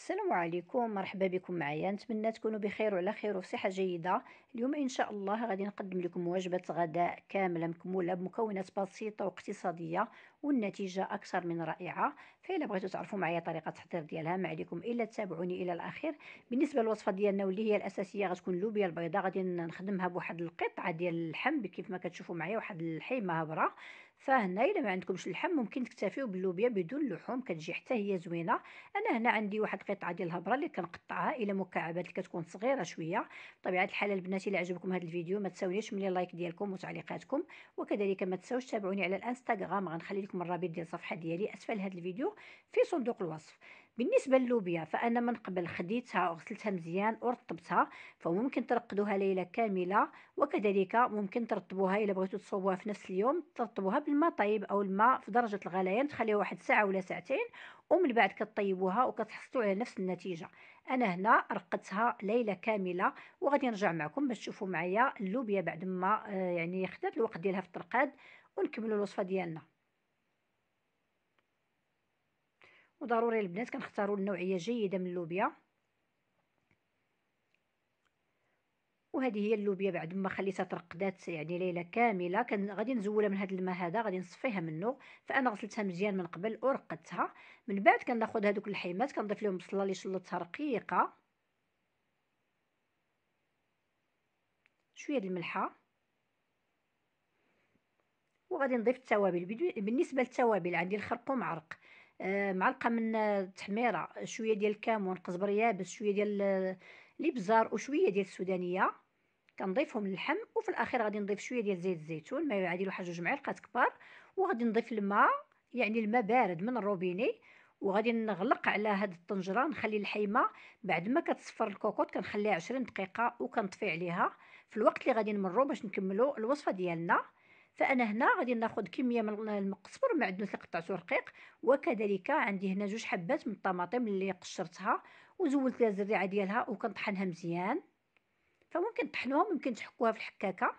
السلام عليكم مرحبا بكم معايا نتمنى تكونوا بخير وعلى خير وفي صحه جيده اليوم ان شاء الله غادي نقدم لكم وجبه غداء كامله مكموله بمكونات بسيطه واقتصاديه والنتيجه اكثر من رائعه فإلا بغيتوا تعرفوا معايا طريقه التحضير ديالها ما عليكم الا تتابعوني الى الاخير بالنسبه للوصفه ديالنا واللي هي الاساسيه غتكون اللوبيا البيضاء غادي نخدمها بواحد القطعه ديال اللحم كيف ما كتشوفوا معايا واحد الحيمه هبره فهنا الا ما عندكمش اللحم ممكن تكتفيو باللوبيا بدون لحوم كتجي حتى هي زوينه انا هنا عندي واحد القطعه ديال الهبره اللي كنقطعها الى مكعبات اللي كتكون صغيره شويه بطبيعه الحال البنات الا عجبكم هذا الفيديو ما تساونيش ملي لايك ديالكم وتعليقاتكم وكذلك ما تساوش تابعوني على الانستغرام غنخلي لكم الرابط ديال الصفحه ديالي اسفل هذا الفيديو في صندوق الوصف بالنسبه للوبيا فانا من قبل خديتها وغسلتها مزيان ورطبتها فممكن ترقدوها ليله كامله وكذلك ممكن ترطبوها الا بغيتو تصوبوها في نفس اليوم ترطبوها بالماء طيب او الماء في درجه الغليان تخليها واحد ساعه ولا ساعتين ومن بعد كطيبوها وكتحصلوا على نفس النتيجه انا هنا رقدتها ليله كامله وغادي نرجع معكم باش تشوفوا معايا اللوبيا بعد ما آه، يعني خدات الوقت ديالها في الترقاد ونكملوا الوصفه ديالنا وضروري البنات كنختاروا النوعيه جيده من اللوبيا وهذه هي اللوبيا بعد ما خليتها ترقدات يعني ليله كامله كان غادي نزولها من هذا الماء هذا غادي نصفيها منه فانا غسلتها مزيان من قبل ورقدتها من بعد كناخذ هذوك الحيمات كنضيف لهم بصله اللي شلتها رقيقه شويه د الملحه وغادي نضيف التوابل بالنسبه للتوابل عندي الخرقوم عرق آه، معلقه من التحميره آه، شويه ديال الكمون قزبر يابس شويه ديال الابزار آه، وشويه ديال السودانيه كنضيفهم للحم وفي الاخير غادي نضيف شويه ديال زيت الزيتون ما يعادل واحد جوج معالق كبار وغادي نضيف الماء يعني الماء بارد من الروبيني وغادي نغلق على هاد الطنجره نخلي الحيمه بعد ما كتصفر الكوكوط كنخليها عشرين دقيقه وكنطفي عليها في الوقت اللي غادي نمرو باش نكملو الوصفه ديالنا فانا هنا غادي ناخذ كميه من المقصفر معدنوس اللي قطعته رقيق وكذلك عندي هنا جوج حبات من الطماطم اللي قشرتها وزولت لها الزريعه ديالها وكنطحنها مزيان فممكن تطحنوها ممكن تحكوها في الحكاكه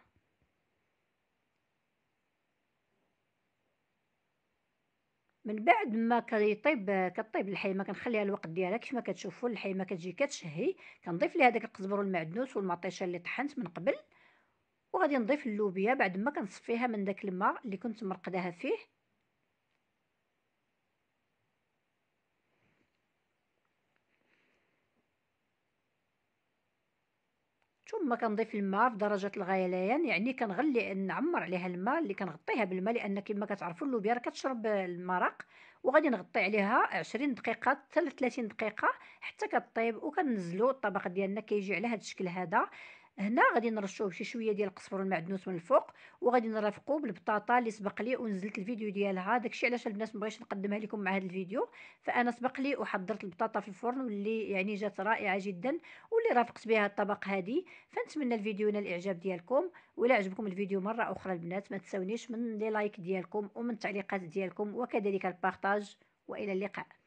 من بعد ما كيطيب كطيب الحيمه كنخليها الوقت ديالها كيف ما كتشوفوا الحيمه كتجي كتشهي كنضيف ليها داك القزبر والمعدنوس والمطيشه اللي طحنت من قبل وغادي نضيف اللوبيا بعد ما كنصفيها من داك الماء اللي كنت مرقداها فيه ثم كنضيف الماء في درجه الغليان يعني كنغلي نعمر عليها الماء اللي كنغطيها بالماء لان كما كتعرفوا اللوبيا راه كتشرب المرق وغادي نغطي عليها 20 دقيقه حتى 30 دقيقه حتى كطيب وكنزلو الطبق ديالنا كيجي على هذا الشكل هذا هنا غادي نرشوه بشي شويه ديال القزبر والمعدنوس من الفوق وغادي نرافقوه بالبطاطا اللي سبق لي ونزلت الفيديو ديالها داكشي علاش البنات مبغيتش نقدمها لكم مع هذا الفيديو فانا سبق لي وحضرت البطاطا في الفرن واللي يعني جات رائعه جدا واللي رافقت بها الطبق هذه فنتمنى الفيديو ينال الاعجاب ديالكم ولا عجبكم الفيديو مره اخرى البنات ما تساونيش من لي لايك ديالكم ومن التعليقات ديالكم وكذلك البارطاج والى اللقاء